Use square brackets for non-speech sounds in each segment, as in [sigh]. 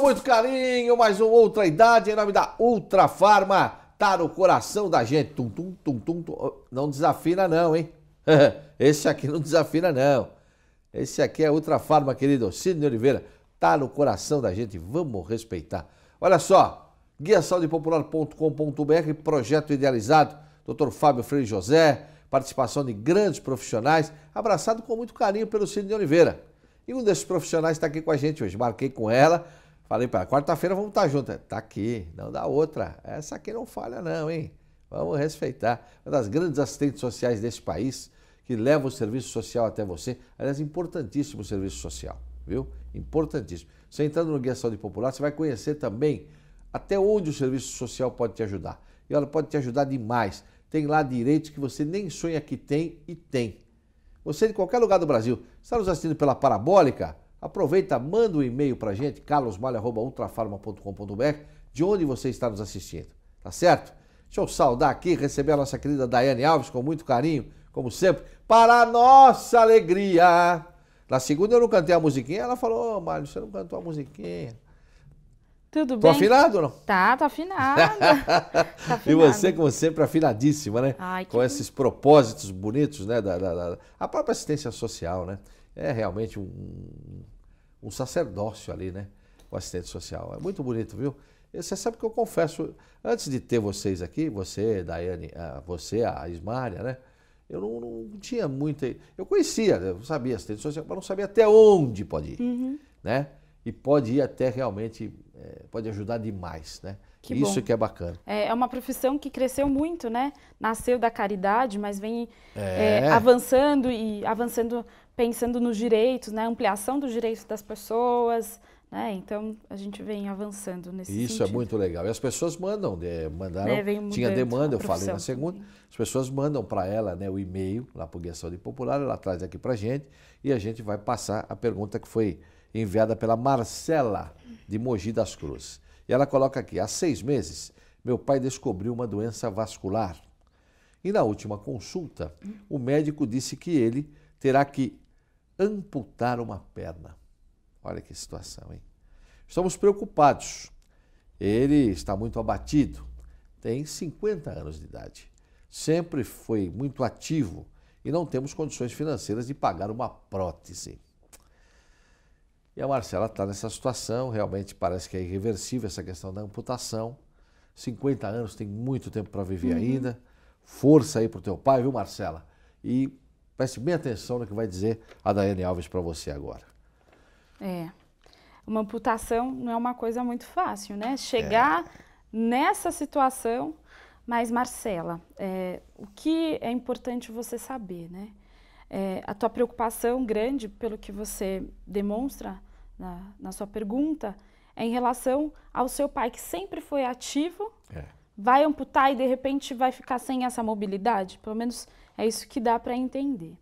muito carinho mais um Outra Idade, em nome da Ultra Farma. Tá no coração da gente. Tum, tum, tum, tum, tum. Oh, não desafina não, hein? [laughs] Esse aqui não desafina não. Esse aqui é Ultra Farma, querido. Sidney Oliveira. Tá no coração da gente. Vamos respeitar. Olha só. guiasaudepopular.com.br, projeto idealizado. Dr. Fábio Freire José. Participação de grandes profissionais. Abraçado com muito carinho pelo Sidney Oliveira. E um desses profissionais está aqui com a gente hoje. Marquei com ela Falei para ela, quarta-feira vamos estar tá juntos. Tá aqui, não dá outra. Essa aqui não falha não, hein? Vamos respeitar. Uma das grandes assistentes sociais desse país, que leva o serviço social até você. Aliás, importantíssimo o serviço social, viu? Importantíssimo. Você entrando no Guia Saúde Popular, você vai conhecer também até onde o serviço social pode te ajudar. E ela pode te ajudar demais. Tem lá direitos que você nem sonha que tem e tem. Você de qualquer lugar do Brasil, está nos assistindo pela Parabólica? Aproveita, manda um e-mail para a gente, carlosmalha.ultrafarma.com.br, de onde você está nos assistindo, tá certo? Deixa eu saudar aqui, receber a nossa querida Daiane Alves com muito carinho, como sempre, para a nossa alegria. Na segunda eu não cantei a musiquinha, ela falou, oh, Mário, você não cantou a musiquinha. Tudo Tô bem? Tô afinado ou não? Tá, tô afinada. [laughs] Tá afinado. e você, como sempre, afinadíssima, né? Ai, Com esses propósitos bonitos, né? Da, da, da, a própria assistência social, né? É realmente um um sacerdócio ali, né? O assistente social. É muito bonito, viu? E você sabe que eu confesso, antes de ter vocês aqui, você, Daiane, ah, você, a Ismária, né? Eu não, não, tinha muita. Eu conhecia, eu sabia assistente social, mas não sabia até onde pode ir, uhum. né? E pode ir até realmente, eh, pode ajudar demais, né? Que Isso bom. que é bacana. É, é, uma profissão que cresceu muito, né? Nasceu da caridade, mas vem é. É, avançando e avançando pensando nos direitos, né, ampliação dos direitos das pessoas, né? Então a gente vem avançando nesse Isso é sentido. é muito legal. E as pessoas mandam, né, mandaram, né? tinha demanda, eu falei na segunda. Também. As pessoas mandam para ela né, o e-mail lá para o Guia Saúde Popular, ela traz aqui para gente e a gente vai passar a pergunta que foi enviada pela Marcela de Mogi das Cruzes. E ela coloca aqui: há seis meses meu pai descobriu uma doença vascular e na última consulta o médico disse que ele terá que amputar uma perna. Olha que situação, hein? Estamos preocupados. Ele está muito abatido, tem 50 anos de idade, sempre foi muito ativo e não temos condições financeiras de pagar uma prótese. E a Marcela está nessa situação, realmente parece que é irreversível essa questão da amputação. 50 anos, tem muito tempo para viver uhum. ainda. Força aí para o teu pai, viu, Marcela? E Preste bem atenção no que vai dizer a Daiane Alves para você agora. É. Uma amputação não é uma coisa muito fácil, né? É. Chegar é. nessa situação. Mas, Marcela, é, o que é importante você saber, né? É, a tua preocupação grande, pelo que você demonstra na, na, sua pergunta, é em relação ao seu pai, que sempre foi ativo, é. vai amputar e de repente vai ficar sem essa mobilidade? Pelo menos é isso que dá para entender.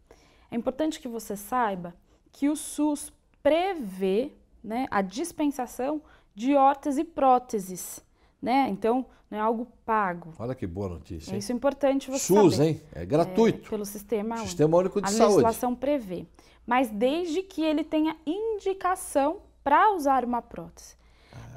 É importante que você saiba que o SUS prevê né, a dispensação de órtese e próteses. Né? Então, não é algo pago. Olha que boa notícia. É hein? Isso é importante você SUS, saber. hein? É gratuito. É, pelo Sistema, Sistema Único de Saúde. A legislação prevê. Mas desde que ele tenha indicação para usar uma prótese.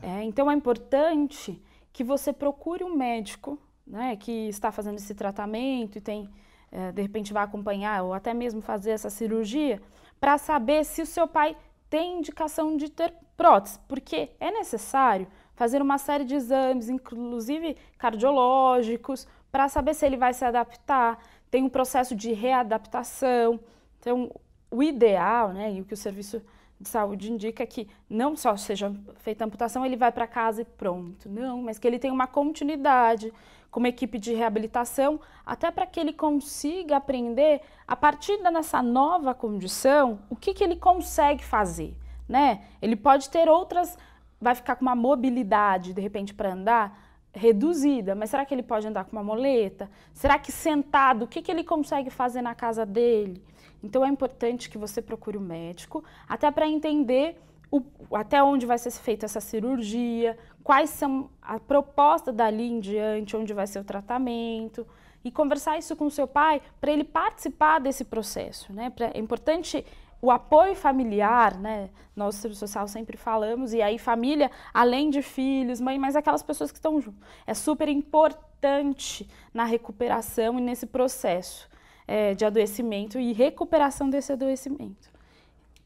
Ah. É, então, é importante que você procure um médico né, que está fazendo esse tratamento e tem é, de repente vai acompanhar ou até mesmo fazer essa cirurgia, para saber se o seu pai tem indicação de ter prótese, porque é necessário fazer uma série de exames, inclusive cardiológicos, para saber se ele vai se adaptar, tem um processo de readaptação. Então, o ideal, né, e o que o serviço de saúde indica é que não só seja feita amputação, ele vai para casa e pronto. Não, mas que ele tem uma continuidade, com uma equipe de reabilitação, até para que ele consiga aprender, a partir dessa nova condição, o que, que ele consegue fazer. Né? Ele pode ter outras, vai ficar com uma mobilidade, de repente, para andar reduzida, mas será que ele pode andar com uma moleta? Será que sentado, o que, que ele consegue fazer na casa dele? Então é importante que você procure o um médico, até para entender o, até onde vai ser feita essa cirurgia, quais são a proposta dali em diante, onde vai ser o tratamento, e conversar isso com o seu pai para ele participar desse processo. Né? Pra, é importante o apoio familiar, né? Nós do Social sempre falamos, e aí família, além de filhos, mãe, mas aquelas pessoas que estão junto. É super importante na recuperação e nesse processo é, de adoecimento e recuperação desse adoecimento.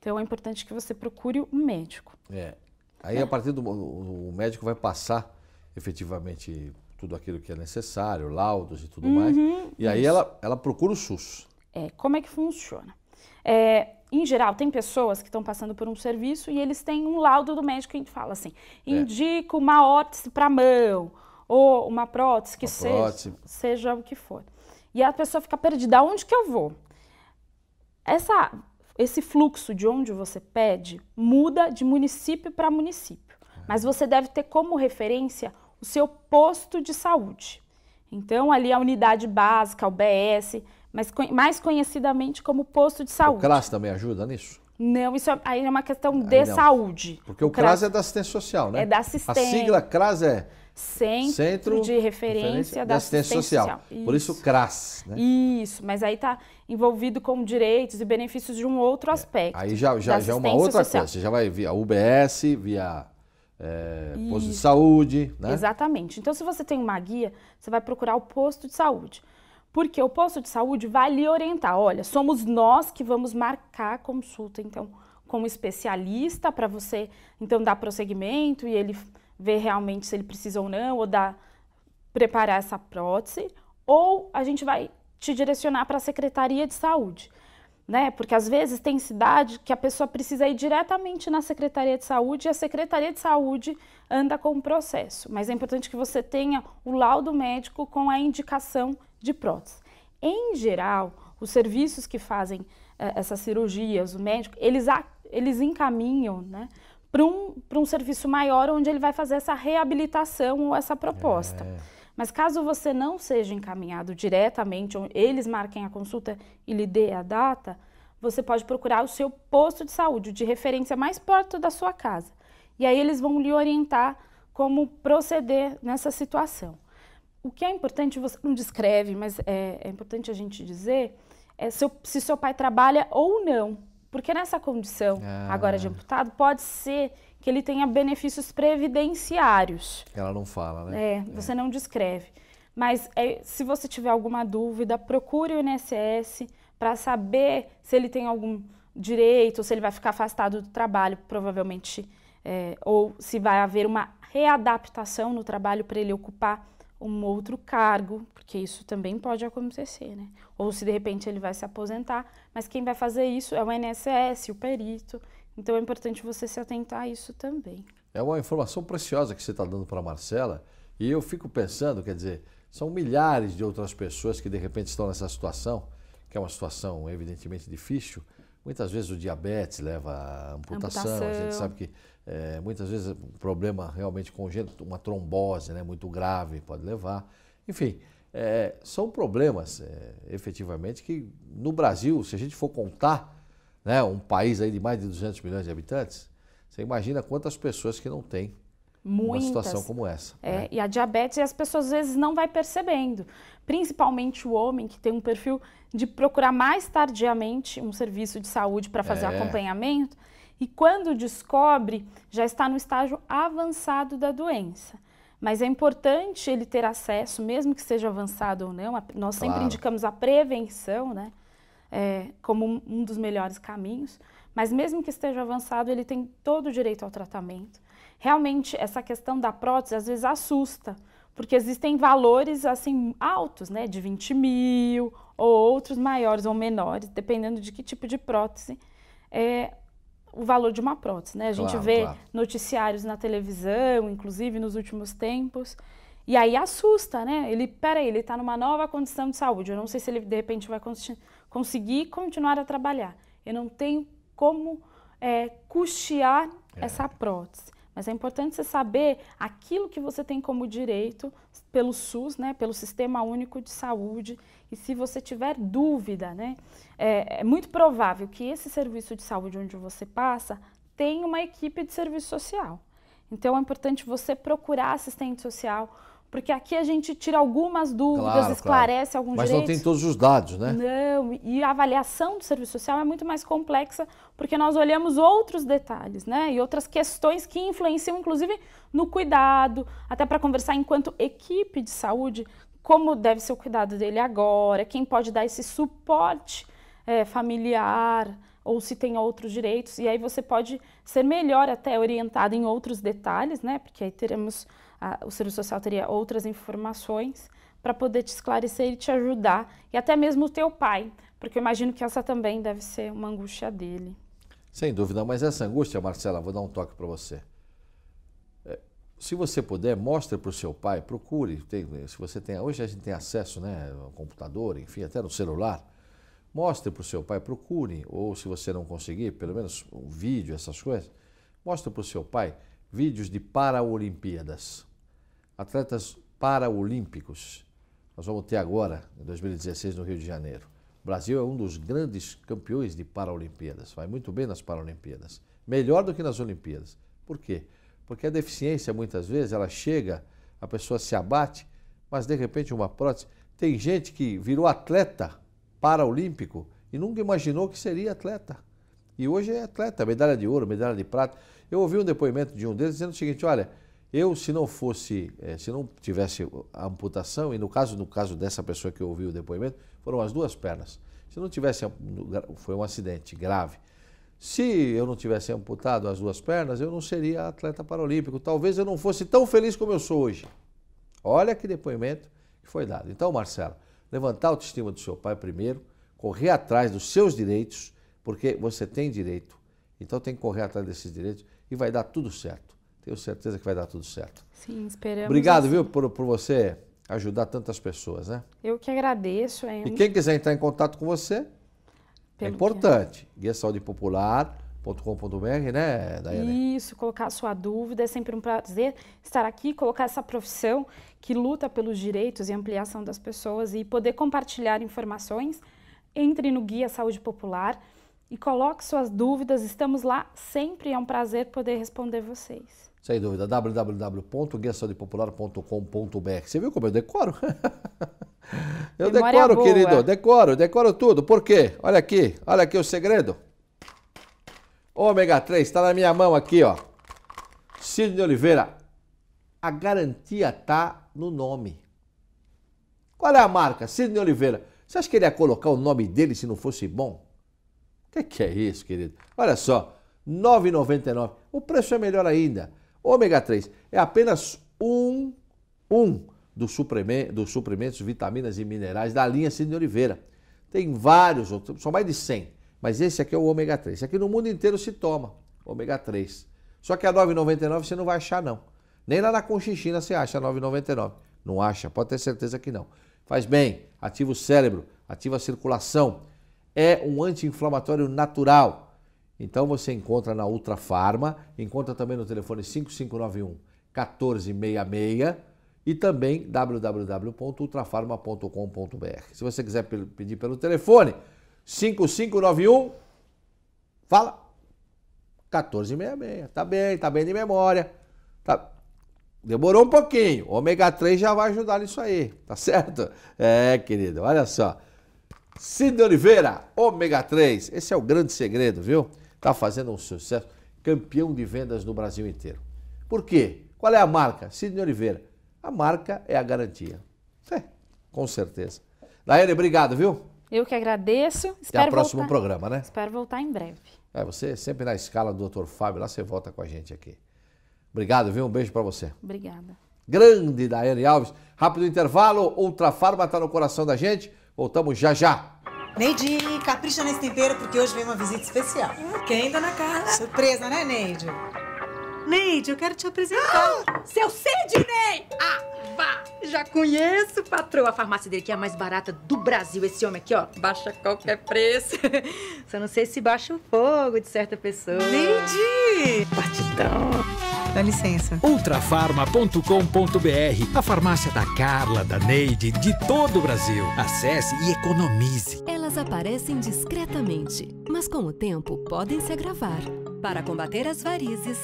Então é importante que você procure o um médico. É. Aí é. a partir do o médico vai passar efetivamente tudo aquilo que é necessário, laudos e tudo uhum, mais. E aí ela, ela procura o SUS. É, como é que funciona? É, em geral, tem pessoas que estão passando por um serviço e eles têm um laudo do médico que fala assim: é. indica uma órtese para mão ou uma prótese, que uma seja, prótese. seja o que for. E a pessoa fica perdida: onde que eu vou? Essa esse fluxo de onde você pede muda de município para município, é. mas você deve ter como referência o seu posto de saúde. Então, ali a unidade básica, o BS, mas mais conhecidamente como posto de saúde. O CRAS também ajuda nisso? Não, isso é, aí é uma questão de saúde. Porque o, o CRAS, CRAS, é da assistência social, né? É da assistência. A sigla CRAS é Centro, Centro de Referência, referência da, da, Assistência, assistência Social. social. Por isso CRAS, né? Isso, mas aí tá envolvido com direitos e benefícios de um outro é, aspecto. Aí já, já, já é uma outra social. coisa, você já vai via UBS, via é, posto de saúde, né? Exatamente. Então, se você tem uma guia, você vai procurar o posto de saúde. Porque o posto de saúde vai lhe orientar. Olha, somos nós que vamos marcar a consulta, então, com um especialista para você, então, dar prosseguimento e ele ver realmente se ele precisa ou não, ou dar, preparar essa prótese. Ou a gente vai te direcionar para a Secretaria de Saúde. Né? Porque às vezes tem cidade que a pessoa precisa ir diretamente na Secretaria de Saúde e a Secretaria de Saúde anda com o processo. Mas é importante que você tenha o laudo médico com a indicação de prótese. Em geral, os serviços que fazem é, essas cirurgias, o médico, eles, a, eles encaminham né, para um, um serviço maior onde ele vai fazer essa reabilitação ou essa proposta. É. Mas caso você não seja encaminhado diretamente, ou eles marquem a consulta e lhe dê a data, você pode procurar o seu posto de saúde, de referência mais perto da sua casa. E aí eles vão lhe orientar como proceder nessa situação. O que é importante, você não descreve, mas é, é importante a gente dizer, é se, se seu pai trabalha ou não. Porque nessa condição, ah. agora de ah. amputado, pode ser que ele tenha benefícios previdenciários. Ela não fala, né? É, é. você não descreve. Mas é, se você tiver alguma dúvida, procure o INSS para saber se ele tem algum direito, ou se ele vai ficar afastado do trabalho, provavelmente, é, ou se vai haver uma readaptação no trabalho para ele ocupar um outro cargo, porque isso também pode acontecer, né? Ou se de repente ele vai se aposentar, mas quem vai fazer isso é o INSS, o perito. Então é importante você se atentar a isso também. É uma informação preciosa que você está dando para a Marcela e eu fico pensando, quer dizer, são milhares de outras pessoas que de repente estão nessa situação, que é uma situação evidentemente difícil. Muitas vezes o diabetes leva a amputação, amputação. a gente sabe que é, muitas vezes o problema realmente congênito, uma trombose né, muito grave pode levar. Enfim, é, são problemas é, efetivamente que no Brasil, se a gente for contar, né, um país aí de mais de 200 milhões de habitantes, você imagina quantas pessoas que não têm Muitas. Uma situação como essa. É, né? E a diabetes as pessoas às vezes não vai percebendo. Principalmente o homem que tem um perfil de procurar mais tardiamente um serviço de saúde para fazer é. um acompanhamento e quando descobre, já está no estágio avançado da doença. Mas é importante ele ter acesso, mesmo que seja avançado ou não. Nós sempre indicamos a prevenção, né? É, como um dos melhores caminhos. Mas mesmo que esteja avançado, ele tem todo o direito ao tratamento. Realmente, essa questão da prótese às vezes assusta, porque existem valores assim altos, né? De 20 mil ou outros maiores ou menores, dependendo de que tipo de prótese. É, o valor de uma prótese, né? A gente claro, vê claro. noticiários na televisão, inclusive nos últimos tempos, e aí assusta, né? Ele, peraí, ele está numa nova condição de saúde, eu não sei se ele de repente vai cons conseguir continuar a trabalhar. Eu não tenho como é, custear é. essa prótese. Mas é importante você saber aquilo que você tem como direito, pelo SUS, né, pelo Sistema Único de Saúde. E se você tiver dúvida, né, é, é muito provável que esse serviço de saúde onde você passa tenha uma equipe de serviço social. Então é importante você procurar assistente social, porque aqui a gente tira algumas dúvidas, claro, esclarece claro. alguns Mas direitos. Mas não tem todos os dados, né? Não, e a avaliação do serviço social é muito mais complexa, porque nós olhamos outros detalhes, né? E outras questões que influenciam, inclusive, no cuidado, até para conversar enquanto equipe de saúde, como deve ser o cuidado dele agora, quem pode dar esse suporte é, familiar, ou se tem outros direitos, e aí você pode ser melhor até orientado em outros detalhes, né? Porque aí teremos a, o serviço social teria outras informações para poder te esclarecer e te ajudar, e até mesmo o teu pai, porque eu imagino que essa também deve ser uma angústia dele. Sem dúvida, mas essa angústia, Marcela, vou dar um toque para você. É, se você puder, mostre para o seu pai, procure. Tem, se você tem, hoje a gente tem acesso, né, ao computador, enfim, até no celular. Mostre para o seu pai, procure, ou se você não conseguir, pelo menos um vídeo, essas coisas. Mostre para o seu pai vídeos de Paralimpíadas. Atletas paraolímpicos. Nós vamos ter agora, em 2016, no Rio de Janeiro. O Brasil é um dos grandes campeões de Paralimpíadas. Vai muito bem nas Paralimpíadas. Melhor do que nas Olimpíadas. Por quê? Porque a deficiência, muitas vezes, ela chega, a pessoa se abate, mas de repente uma prótese. Tem gente que virou atleta paraolímpico e nunca imaginou que seria atleta. E hoje é atleta, medalha de ouro, medalha de prata. Eu ouvi um depoimento de um deles dizendo o seguinte: olha, eu, se não fosse, eh, se não tivesse a amputação, e no caso, no caso dessa pessoa que ouviu o depoimento, foram as duas pernas. Se não tivesse, eh, foi um acidente grave. Se eu não tivesse amputado as duas pernas, eu não seria atleta paralímpico. Talvez eu não fosse tão feliz como eu sou hoje. Olha que depoimento que foi dado. Então, Marcelo, levantar a autoestima do seu pai primeiro, correr atrás dos seus direitos, porque você tem direito. Então tem que correr atrás desses direitos e vai dar tudo certo. Tenho certeza que vai dar tudo certo. Sim, esperamos. Obrigado, assim. viu, por, por você ajudar tantas pessoas, né? Eu que agradeço. ainda. E quem quiser entrar em contato com você, é Pelo é importante. Que... Guia Saúde Popular. .com.br, né, Daiane? Isso, colocar a sua dúvida. É sempre um prazer estar aqui, colocar essa profissão que luta pelos direitos e ampliação das pessoas e poder compartilhar informações. Entre no Guia Saúde Popular e coloque suas dúvidas. Estamos lá sempre. É um prazer poder responder vocês. Sem dúvida, www.guiaçãodepopular.com.br. Você viu como eu decoro? [laughs] eu Memória decoro, boa. querido, decoro, decoro tudo. Por quê? Olha aqui, olha aqui o segredo. Ômega 3, está na minha mão aqui, ó. Sidney Oliveira, a garantia tá no nome. Qual é a marca? Sidney Oliveira. Você acha que ele ia colocar o nome dele se não fosse bom? O que, que é isso, querido? Olha só, 9,99. O preço é melhor ainda. Ômega 3 é apenas um, um dos, suplementos, dos suplementos, vitaminas e minerais da linha Sidney Oliveira. Tem vários outros, são mais de 100, mas esse aqui é o ômega 3. Esse aqui no mundo inteiro se toma, ômega 3. Só que a 9,99 você não vai achar não. Nem lá na Conchichina você acha a 9,99. Não acha, pode ter certeza que não. Faz bem, ativa o cérebro, ativa a circulação. É um anti-inflamatório natural então você encontra na Ultra Farma, encontra também no telefone 5591 1466 e também www.ultrafarma.com.br. Se você quiser pedir pelo telefone 5591 fala 1466. Tá bem, tá bem de memória. Tá... Demorou um pouquinho. O ômega 3 já vai ajudar nisso aí, tá certo? É, querido, olha só. Cid Oliveira, ômega 3. Esse é o grande segredo, viu? está fazendo um sucesso, campeão de vendas no Brasil inteiro. Por quê? Qual é a marca? Sidney Oliveira. A marca é a garantia. É, com certeza. Daiane, obrigado, viu? Eu que agradeço. Espero Até o próximo voltar. programa, né? Espero voltar em breve. É, você é sempre na escala do Dr. Fábio, lá você volta com a gente aqui. Obrigado, viu? Um beijo para você. Obrigada. Grande Daiane Alves. Rápido intervalo, Ultra Ultrafarma está no coração da gente. Voltamos já já. Neide, capricha nesse tempero porque hoje vem uma visita especial. Ah, Quem ainda na casa? Surpresa, né, Neide? Neide, eu quero te apresentar. Ah, seu Sidney! Ah, vá! Já conheço, patroa. A farmácia dele que é a mais barata do Brasil. Esse homem aqui, ó, baixa qualquer preço. [laughs] Só não sei se baixa o fogo de certa pessoa. Neide! Batidão. Dá licença. Ultrafarma.com.br A farmácia da Carla, da Neide, de todo o Brasil. Acesse e economize. Ela é elas aparecem discretamente, mas com o tempo podem se agravar. Para combater as varizes,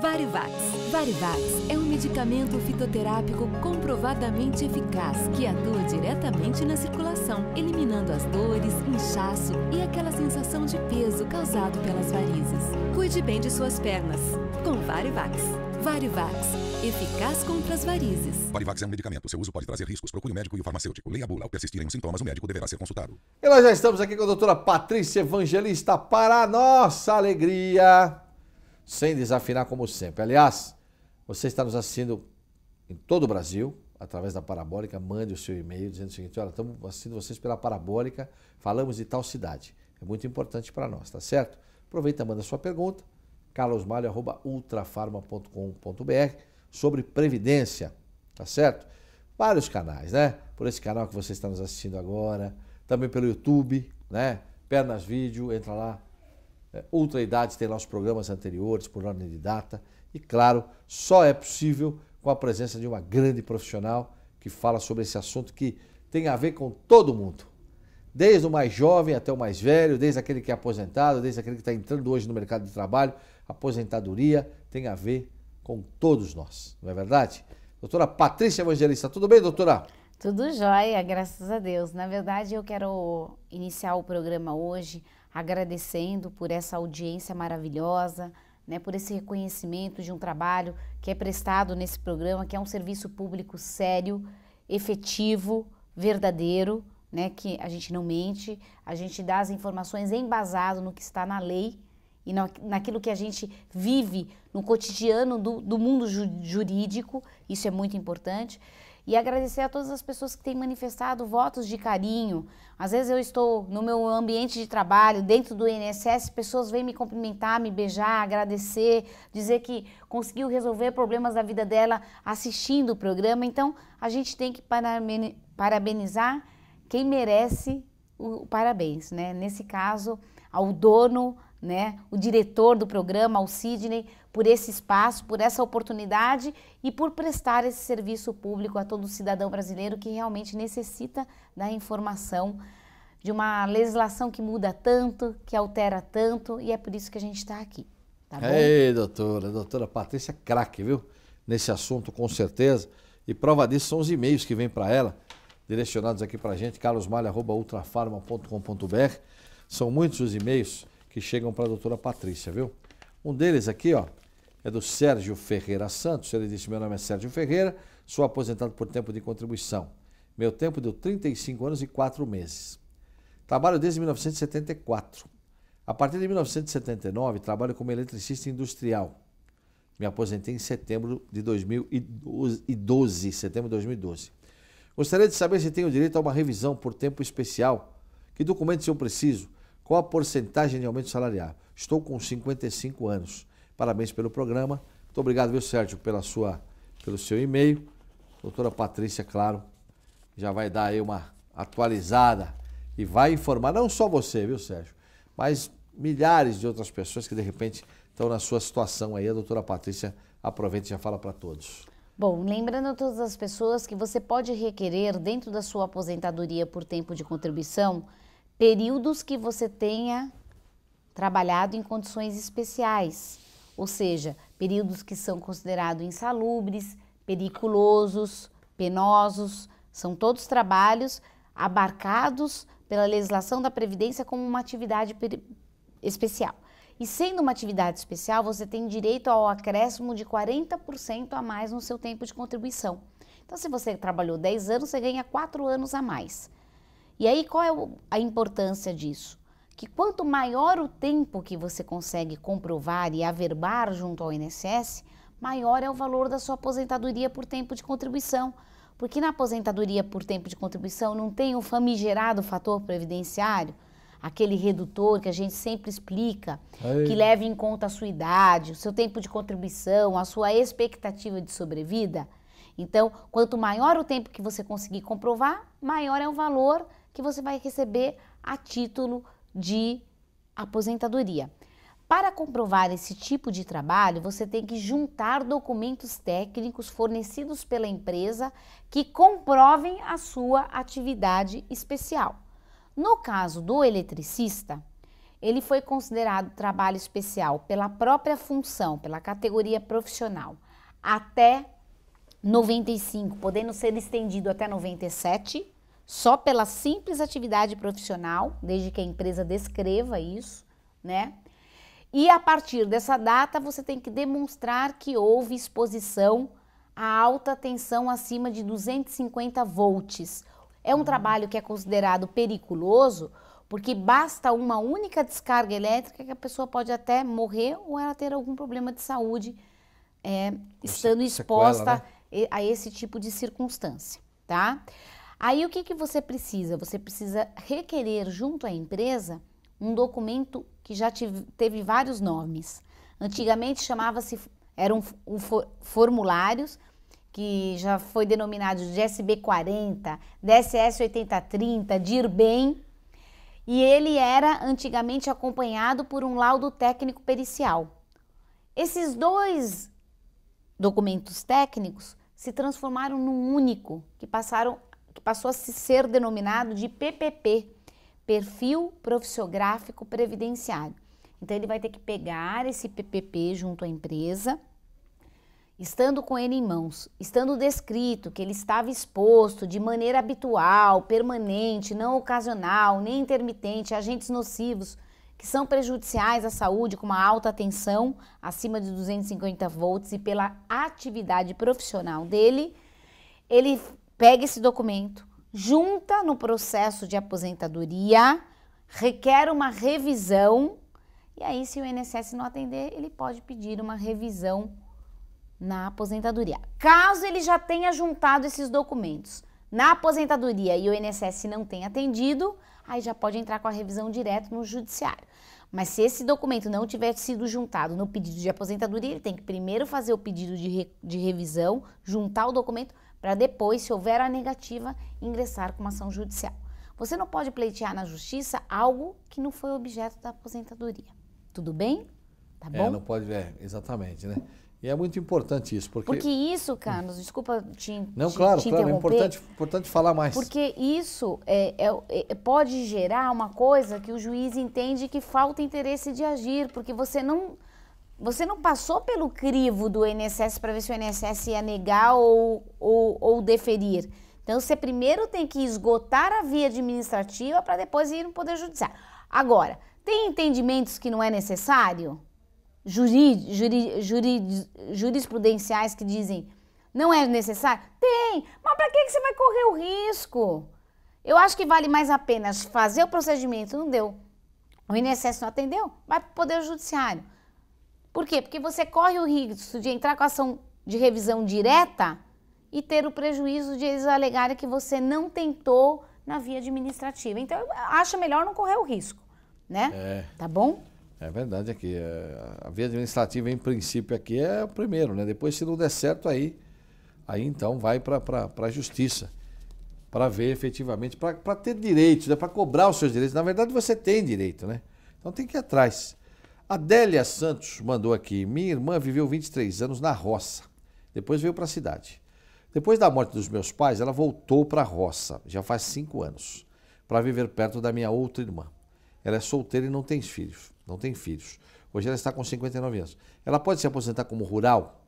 Varivax. Varivax é um medicamento fitoterápico comprovadamente eficaz que atua diretamente na circulação, eliminando as dores, inchaço e aquela sensação de peso causado pelas varizes. Cuide bem de suas pernas com Varivax. Varivax Eficaz contra as varizes. Parivax é um medicamento. Seu uso pode trazer riscos. Procure o um médico e o farmacêutico. Leia a bula. Ao persistirem os sintomas, o médico deverá ser consultado. E nós já estamos aqui com a doutora Patrícia Evangelista para a nossa alegria. Sem desafinar, como sempre. Aliás, você está nos assistindo em todo o Brasil, através da Parabólica. Mande o seu e-mail dizendo o seguinte: olha, estamos assistindo vocês pela Parabólica. Falamos de tal cidade. É muito importante para nós, tá certo? Aproveita, manda sua pergunta. carlosmalho.ultrafarma.com.br sobre previdência, tá certo? Vários canais, né? Por esse canal que você está nos assistindo agora, também pelo YouTube, né? Pernas Vídeo, entra lá. É, Ultra Idade tem lá os programas anteriores, por ordem de data. E claro, só é possível com a presença de uma grande profissional que fala sobre esse assunto que tem a ver com todo mundo. Desde o mais jovem até o mais velho, desde aquele que é aposentado, desde aquele que está entrando hoje no mercado de trabalho, aposentadoria tem a ver com todos nós, não é verdade? Doutora Patrícia Evangelista, tudo bem, doutora? Tudo jóia, graças a Deus. Na verdade, eu quero iniciar o programa hoje agradecendo por essa audiência maravilhosa, né, por esse reconhecimento de um trabalho que é prestado nesse programa, que é um serviço público sério, efetivo, verdadeiro, né, que a gente não mente, a gente dá as informações embasado no que está na lei e na, naquilo que a gente vive no cotidiano do, do mundo ju, jurídico, isso é muito importante. E agradecer a todas as pessoas que têm manifestado votos de carinho. Às vezes eu estou no meu ambiente de trabalho, dentro do INSS, pessoas vêm me cumprimentar, me beijar, agradecer, dizer que conseguiu resolver problemas da vida dela assistindo o programa. Então, a gente tem que parabenizar quem merece o parabéns, né? Nesse caso, ao dono né? O diretor do programa, o Sidney, por esse espaço, por essa oportunidade e por prestar esse serviço público a todo cidadão brasileiro que realmente necessita da informação de uma legislação que muda tanto, que altera tanto e é por isso que a gente está aqui. Tá bom? Ei, doutora, doutora Patrícia craque, viu? Nesse assunto, com certeza. E prova disso são os e-mails que vêm para ela, direcionados aqui para a gente, carlosmalha.ultrafarma.com.br. São muitos os e-mails que chegam para a doutora Patrícia, viu? Um deles aqui, ó, é do Sérgio Ferreira Santos. Ele disse: Meu nome é Sérgio Ferreira, sou aposentado por tempo de contribuição. Meu tempo deu 35 anos e 4 meses. Trabalho desde 1974. A partir de 1979, trabalho como eletricista industrial. Me aposentei em setembro de 2012, setembro de 2012. Gostaria de saber se tenho direito a uma revisão por tempo especial. Que documentos eu preciso? Qual a porcentagem de aumento salarial? Estou com 55 anos. Parabéns pelo programa. Muito obrigado, viu, Sérgio, pela sua, pelo seu e-mail. Doutora Patrícia, claro, já vai dar aí uma atualizada e vai informar não só você, viu, Sérgio, mas milhares de outras pessoas que de repente estão na sua situação aí. A doutora Patrícia aproveita e já fala para todos. Bom, lembrando a todas as pessoas que você pode requerer dentro da sua aposentadoria por tempo de contribuição períodos que você tenha trabalhado em condições especiais, ou seja, períodos que são considerados insalubres, periculosos, penosos, são todos trabalhos abarcados pela legislação da Previdência como uma atividade especial. E sendo uma atividade especial, você tem direito ao acréscimo de 40% a mais no seu tempo de contribuição. Então, se você trabalhou 10 anos, você ganha 4 anos a mais. E aí qual é a importância disso? Que quanto maior o tempo que você consegue comprovar e averbar junto ao INSS, maior é o valor da sua aposentadoria por tempo de contribuição. Porque na aposentadoria por tempo de contribuição não tem o famigerado fator previdenciário, aquele redutor que a gente sempre explica, Aí. que leva em conta a sua idade, o seu tempo de contribuição, a sua expectativa de sobrevida. Então, quanto maior o tempo que você conseguir comprovar, maior é o valor que você vai receber a título de aposentadoria. Para comprovar esse tipo de trabalho, você tem que juntar documentos técnicos fornecidos pela empresa que comprovem a sua atividade especial. No caso do eletricista, ele foi considerado trabalho especial pela própria função, pela categoria profissional, até 95, podendo ser estendido até 97 só pela simples atividade profissional, desde que a empresa descreva isso, né? E a partir dessa data, você tem que demonstrar que houve exposição a alta tensão acima de 250 volts. É um uhum. trabalho que é considerado periculoso, porque basta uma única descarga elétrica que a pessoa pode até morrer ou ela ter algum problema de saúde é, estando exposta sequela, né? a esse tipo de circunstância, tá? Aí o que, que você precisa? Você precisa requerer junto à empresa um documento que já tive, teve vários nomes. Antigamente chamava-se, eram um, for, formulários que já foi denominado de SB40, DSS 8030, DIRBEM, e ele era antigamente acompanhado por um laudo técnico pericial. Esses dois documentos técnicos se transformaram num único, que passaram passou a ser denominado de PPP, Perfil Profissiográfico Previdenciário. Então ele vai ter que pegar esse PPP junto à empresa, estando com ele em mãos, estando descrito que ele estava exposto de maneira habitual, permanente, não ocasional, nem intermitente, a agentes nocivos que são prejudiciais à saúde com uma alta tensão acima de 250 volts e pela atividade profissional dele, ele pega esse documento, junta no processo de aposentadoria, requer uma revisão e aí se o INSS não atender, ele pode pedir uma revisão na aposentadoria. Caso ele já tenha juntado esses documentos na aposentadoria e o INSS não tenha atendido, aí já pode entrar com a revisão direto no judiciário. Mas se esse documento não tiver sido juntado no pedido de aposentadoria, ele tem que primeiro fazer o pedido de, re, de revisão, juntar o documento para depois, se houver a negativa, ingressar com uma ação judicial. Você não pode pleitear na justiça algo que não foi objeto da aposentadoria. Tudo bem? Tá é, bom? É, não pode, é, exatamente, né? E é muito importante isso, porque... Porque isso, Carlos, desculpa te Não, te, claro, te claro, é importante, importante falar mais. Porque isso é, é, é, pode gerar uma coisa que o juiz entende que falta interesse de agir, porque você não você não passou pelo crivo do INSS para ver se o INSS ia negar ou, ou, ou deferir. Então, você primeiro tem que esgotar a via administrativa para depois ir no Poder Judiciário. Agora, tem entendimentos que não é necessário? Juri, juri, juri, jurisprudenciais que dizem não é necessário? Tem, mas para que você vai correr o risco? Eu acho que vale mais a pena fazer o procedimento, não deu. O INSS não atendeu, vai para o Poder Judiciário. Por quê? Porque você corre o risco de entrar com ação de revisão direta e ter o prejuízo de eles alegarem que você não tentou na via administrativa. Então, acha melhor não correr o risco, né? É. Tá bom? É verdade aqui. É, a via administrativa, em princípio, aqui é o primeiro, né? Depois, se não der certo, aí, aí então vai para a justiça para ver efetivamente, para ter direitos, né? para cobrar os seus direitos. Na verdade, você tem direito, né? Então tem que ir atrás. Adélia Santos mandou aqui: Minha irmã viveu 23 anos na roça, depois veio para a cidade. Depois da morte dos meus pais, ela voltou para a roça, já faz cinco anos, para viver perto da minha outra irmã. Ela é solteira e não tem filhos. Não tem filhos. Hoje ela está com 59 anos. Ela pode se aposentar como rural?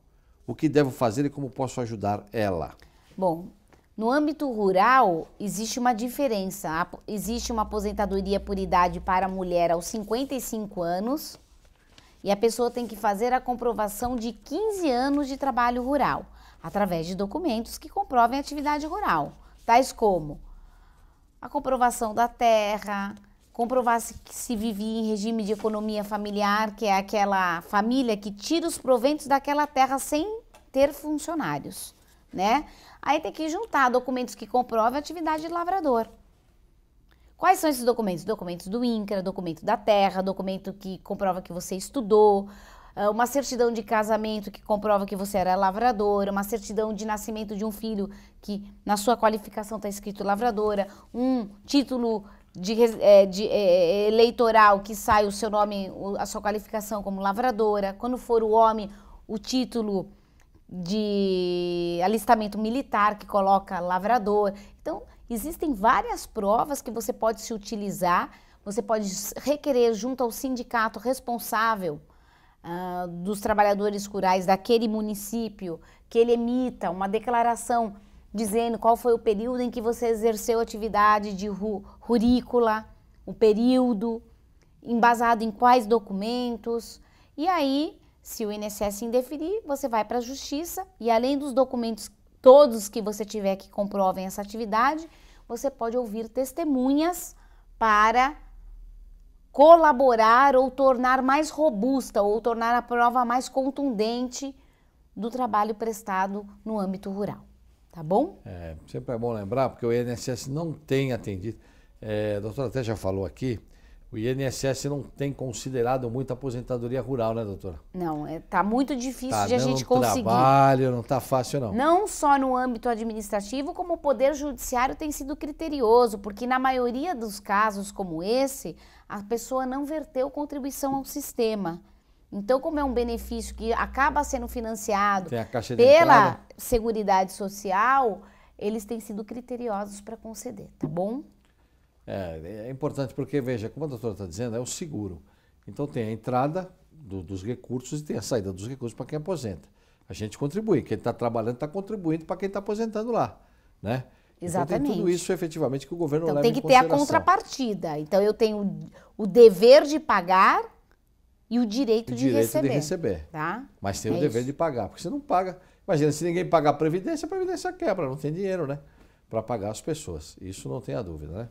O que devo fazer e como posso ajudar ela? Bom, no âmbito rural, existe uma diferença. Existe uma aposentadoria por idade para a mulher aos 55 anos e a pessoa tem que fazer a comprovação de 15 anos de trabalho rural, através de documentos que comprovem a atividade rural, tais como a comprovação da terra, comprovar se, se vivia em regime de economia familiar, que é aquela família que tira os proventos daquela terra sem ter funcionários, né? Aí tem que juntar documentos que comprovem a atividade de lavrador. Quais são esses documentos? Documentos do INCRA, documento da terra, documento que comprova que você estudou, ah, uma certidão de casamento que comprova que você era lavrador, uma certidão de nascimento de um filho que na sua qualificação está escrito lavradora, um título de, é, de, é, é, eleitoral que sai o seu nome, a sua qualificação como lavradora, quando for o homem, o título de alistamento militar que coloca lavrador. Então, Existem várias provas que você pode se utilizar, você pode requerer junto ao sindicato responsável uh, dos trabalhadores rurais daquele município que ele emita uma declaração dizendo qual foi o período em que você exerceu atividade de ru rurícola, o período, embasado em quais documentos. E aí, se o INSS indeferir, você vai para a justiça e além dos documentos todos que você tiver que comprovem essa atividade, você pode ouvir testemunhas para colaborar ou tornar mais robusta ou tornar a prova mais contundente do trabalho prestado no âmbito rural. Tá bom? É, sempre é bom lembrar, porque o INSS não tem atendido. É, a doutora até já falou aqui, o INSS não tem considerado muito a aposentadoria rural, né, doutora? Não, está é, muito difícil tá de a gente conseguir. trabalho, não está fácil, não. Não só no âmbito administrativo, como o Poder Judiciário tem sido criterioso, porque na maioria dos casos como esse, a pessoa não verteu contribuição ao sistema. Então, como é um benefício que acaba sendo financiado pela Seguridade Social, eles têm sido criteriosos para conceder, tá bom? É, é importante porque, veja, como a doutora está dizendo, é o seguro. Então tem a entrada do, dos recursos e tem a saída dos recursos para quem aposenta. A gente contribui. Quem está trabalhando está contribuindo para quem está aposentando lá. Né? Então, Exatamente. Então, tudo isso efetivamente que o governo então, leva tem que ter a contrapartida. Então eu tenho o dever de pagar e o direito, o de direito receber. de receber. Tá? Mas tem é o dever de pagar, porque você não paga. Imagina, se ninguém pagar a Previdência, a Previdência quebra, não tem dinheiro, né? Para pagar as pessoas. Isso não tem a dúvida, né?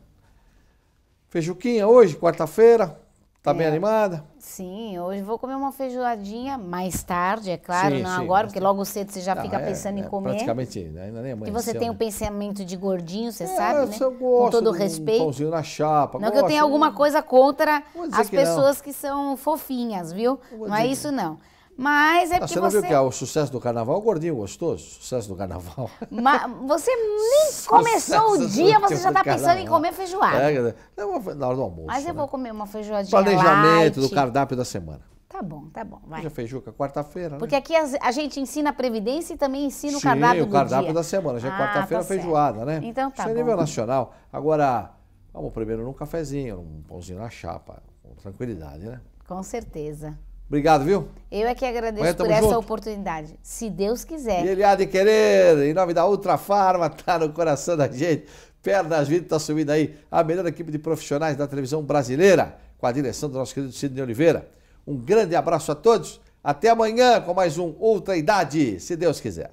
Feijuquinha hoje, quarta-feira. Tá é. bem animada? Sim, hoje vou comer uma feijoadinha mais tarde, é claro, sim, não sim, agora, porque logo cedo você já não, fica é, pensando em é, comer. Praticamente, né, ainda nem amanhã. E você tem o um né? pensamento de gordinho, você é, sabe, né? Eu gosto Com todo o respeito. Um pãozinho na chapa. Não gosto, é que eu tenha né? alguma coisa contra as que pessoas que são fofinhas, viu? Não é isso não. Mas é tá porque você... não viu que é o sucesso do carnaval, é gordinho gostoso, sucesso do carnaval. [laughs] Mas você nem começou o dia, você já está pensando em comer feijoada. É, vou na hora do almoço. Mas eu né? vou comer uma feijoadinha Planejamento light. do cardápio da semana. Tá bom, tá bom, vai. Já é feijuca, quarta-feira, né? Porque aqui a, gente ensina a previdência e também ensina o cardápio do dia sim o cardápio da semana, já é ah, quarta-feira tá feijoada, né? Então tá Isso é bom. é nível nacional. Agora, vamos primeiro num cafezinho, num pãozinho na chapa, com tranquilidade, né? Com certeza. Obrigado, viu? Eu é que agradeço por essa junto. oportunidade. Se Deus quiser. E ele há de querer, em nome da Ultra Farma, tá no coração da gente. Pernas Vidas tá subindo aí a melhor equipe de profissionais da televisão brasileira, com a direção do nosso querido Sidney Oliveira. Um grande abraço a todos. Até amanhã com mais um Outra Idade, se Deus quiser.